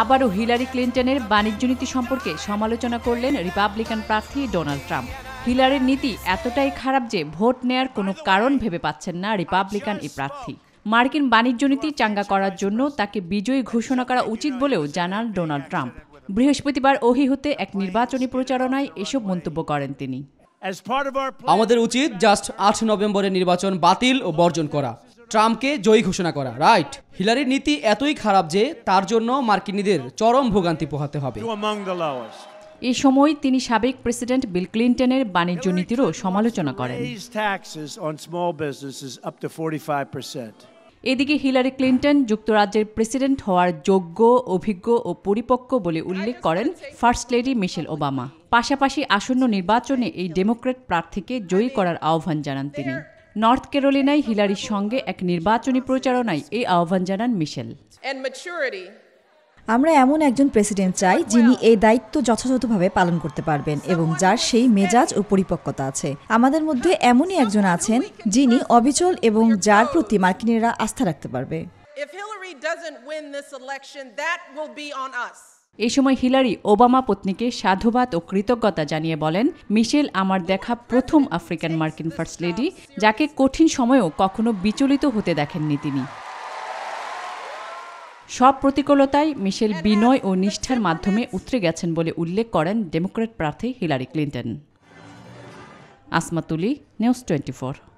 আবারও হিলারি ক্লিন্টনের বাণিজ্য নীতি সম্পর্কে সমালোচনা করলেন রিপাবলিকান প্রার্থী ডোনাল্ড ট্রাম্প হিলারির নীতি এতটাই খারাপ যে ভোট নেয়ার কোনো কারণ ভেবে পাচ্ছেন না রিপাবলিকান এই প্রার্থী মার্কিন বাণিজ্য নীতি চাঙ্গা করার জন্য তাকে বিজয়ী ঘোষণা করা উচিত বলেও জানান ডোনাল্ড ট্রাম্প বৃহস্পতিবার অহিহুতে এক নির্বাচনী প্রচারণায় এসব মন্তব্য করেন তিনি আমাদের উচিত জাস্ট আট নভেম্বরের নির্বাচন বাতিল ও বর্জন করা ট্রাম্পকে জয়ী ঘোষণা করা রাইট হিলারির নীতি এতই খারাপ যে তার জন্য মার্কিনীদের চরম ভোগান্তি পোহাতে হবে এ সময় তিনি সাবেক প্রেসিডেন্ট বিল ক্লিন্টনের বাণিজ্য নীতিরও সমালোচনা করেন এদিকে হিলারি ক্লিন্টন যুক্তরাজ্যের প্রেসিডেন্ট হওয়ার যোগ্য অভিজ্ঞ ও পরিপক্ক বলে উল্লেখ করেন ফার্স্ট লেডি মিশেল ওবামা পাশাপাশি আসন্ন নির্বাচনে এই ডেমোক্রেট প্রার্থীকে জয়ী করার আহ্বান জানান তিনি নর্থ ক্যারোলিনায় হিলারির সঙ্গে এক নির্বাচনী প্রচারণায় এই আহ্বান জানান মিশেল আমরা এমন একজন প্রেসিডেন্ট চাই যিনি এই দায়িত্ব যথাযথভাবে পালন করতে পারবেন এবং যার সেই মেজাজ ও পরিপক্কতা আছে আমাদের মধ্যে এমনই একজন আছেন যিনি অবিচল এবং যার প্রতি মার্কিনেরা আস্থা রাখতে পারবে If Hillary doesn't win this election, that will be on us. এ সময় হিলারি ওবামা পত্নীকে সাধুবাদ ও কৃতজ্ঞতা জানিয়ে বলেন মিশেল আমার দেখা প্রথম আফ্রিকান মার্কিন ফার্স্ট লেডি যাকে কঠিন সময়েও কখনো বিচলিত হতে দেখেননি তিনি সব প্রতিকূলতায় মিশেল বিনয় ও নিষ্ঠার মাধ্যমে উতরে গেছেন বলে উল্লেখ করেন ডেমোক্রেট প্রার্থী হিলারি ক্লিন্টন আসমাতুলি নিউজ টোয়েন্টি